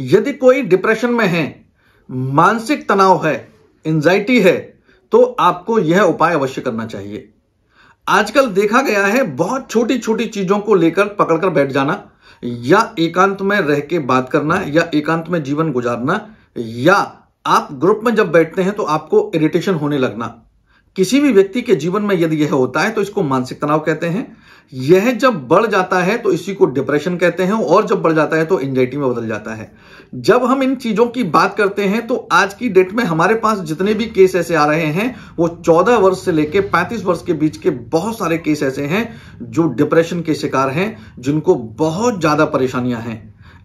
यदि कोई डिप्रेशन में है मानसिक तनाव है एंजाइटी है तो आपको यह उपाय अवश्य करना चाहिए आजकल देखा गया है बहुत छोटी छोटी चीजों को लेकर पकड़कर बैठ जाना या एकांत में रह के बात करना या एकांत में जीवन गुजारना या आप ग्रुप में जब बैठते हैं तो आपको इरिटेशन होने लगना किसी भी व्यक्ति के जीवन में यदि यह होता है तो इसको मानसिक तनाव कहते हैं यह जब बढ़ जाता है तो इसी को डिप्रेशन कहते हैं और जब बढ़ जाता है तो एंजाइटी में बदल जाता है जब हम इन चीजों की बात करते हैं तो आज की डेट में हमारे पास जितने भी केस ऐसे आ रहे हैं वो 14 वर्ष से लेकर 35 वर्ष के बीच के बहुत सारे केस ऐसे हैं जो डिप्रेशन के शिकार हैं जिनको बहुत ज्यादा परेशानियां हैं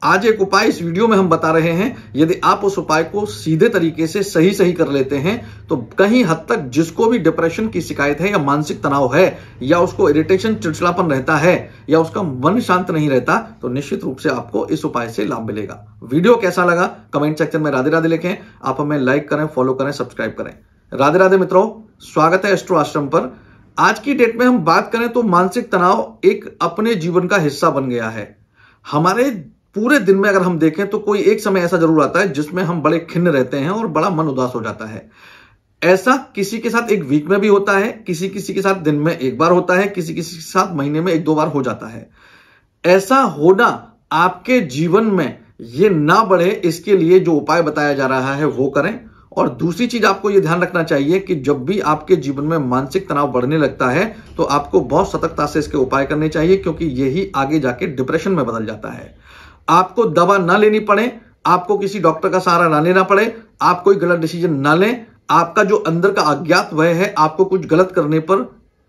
आज एक उपाय इस वीडियो में हम बता रहे हैं यदि आप उस उपाय को सीधे तरीके से सही सही कर लेते हैं तो कहीं हद तक जिसको भी डिप्रेशन की शिकायत है या मानसिक तनाव है या उसको इरिटेशन चिड़चिड़ापन रहता है या उसका मन शांत नहीं रहता तो निश्चित रूप से आपको इस उपाय से लाभ मिलेगा वीडियो कैसा लगा कमेंट सेक्शन में राधे राधे लिखें आप हमें लाइक करें फॉलो करें सब्सक्राइब करें राधे राधे मित्रों स्वागत है एस्ट्रो आश्रम पर आज की डेट में हम बात करें तो मानसिक तनाव एक अपने जीवन का हिस्सा बन गया है हमारे पूरे दिन में अगर हम देखें तो कोई एक समय ऐसा जरूर आता है जिसमें हम बड़े खिन्न रहते हैं और बड़ा मन उदास हो जाता है ऐसा किसी के साथ एक वीक में भी होता है किसी किसी के साथ दिन में एक बार होता है किसी किसी के साथ महीने में एक दो बार हो जाता है ऐसा होना आपके जीवन में ये ना बढ़े इसके लिए जो उपाय बताया जा रहा है वो करें और दूसरी चीज आपको ये ध्यान रखना चाहिए कि जब भी आपके जीवन में मानसिक तनाव बढ़ने लगता है तो आपको बहुत सतर्कता से इसके उपाय करने चाहिए क्योंकि यही आगे जाके डिप्रेशन में बदल जाता है आपको दवा ना लेनी पड़े आपको किसी डॉक्टर का सहारा ना लेना पड़े आप कोई गलत डिसीजन ना लें आपका जो अंदर का अज्ञात वह है आपको कुछ गलत करने पर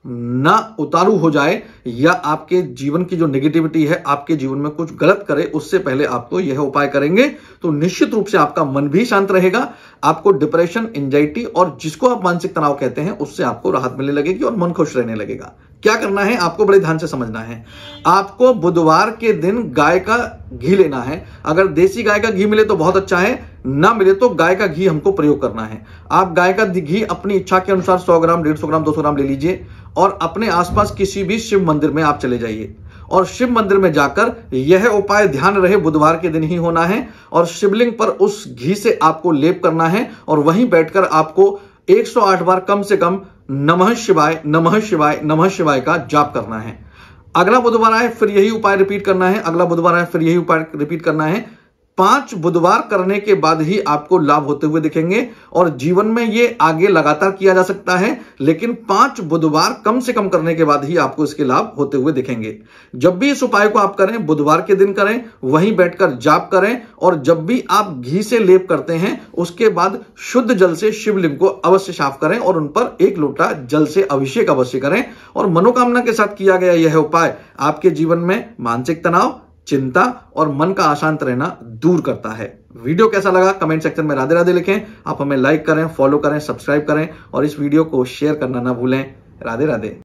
ना उतारू हो जाए या आपके जीवन की जो नेगेटिविटी है आपके जीवन में कुछ गलत करे उससे पहले आपको तो यह उपाय करेंगे तो निश्चित रूप से आपका मन भी शांत रहेगा आपको डिप्रेशन एंजाइटी और जिसको आप मानसिक तनाव कहते हैं उससे आपको राहत मिलने लगेगी और मन खुश रहने लगेगा क्या करना है आपको बड़े ध्यान से समझना है आपको बुधवार के दिन गाय का घी लेना है अगर देसी गाय का घी मिले तो बहुत अच्छा है ना मिले तो गाय का घी हमको प्रयोग करना है आप गाय का घी अपनी इच्छा के अनुसार 100 ग्राम 150 ग्राम 200 ग्राम ले लीजिए और अपने आसपास किसी भी शिव मंदिर में आप चले जाइए और शिव मंदिर में जाकर यह उपाय ध्यान रहे बुधवार के दिन ही होना है और शिवलिंग पर उस घी से आपको लेप करना है और वहीं बैठकर आपको 108 बार कम से कम नमः शिवाय नमः शिवाय नमः शिवाय का जाप करना है अगला बुधवार आए फिर यही उपाय रिपीट करना है अगला बुधवार आए फिर यही उपाय रिपीट करना है पांच बुधवार करने के बाद ही आपको लाभ होते हुए दिखेंगे और जीवन में ये आगे लगातार किया जा सकता है लेकिन पांच बुधवार कम से कम करने के बाद ही आपको इसके लाभ होते हुए दिखेंगे जब भी इस उपाय को आप करें बुधवार के दिन करें वहीं बैठकर जाप करें और जब भी आप घी से लेप करते हैं उसके बाद शुद्ध जल से शिवलिंग को अवश्य साफ करें और उन पर एक लोटा जल से अभिषेक अवश्य करें और मनोकामना के साथ किया गया यह उपाय आपके जीवन में मानसिक तनाव चिंता और मन का अशांत रहना दूर करता है वीडियो कैसा लगा कमेंट सेक्शन में राधे राधे लिखें आप हमें लाइक करें फॉलो करें सब्सक्राइब करें और इस वीडियो को शेयर करना ना भूलें राधे राधे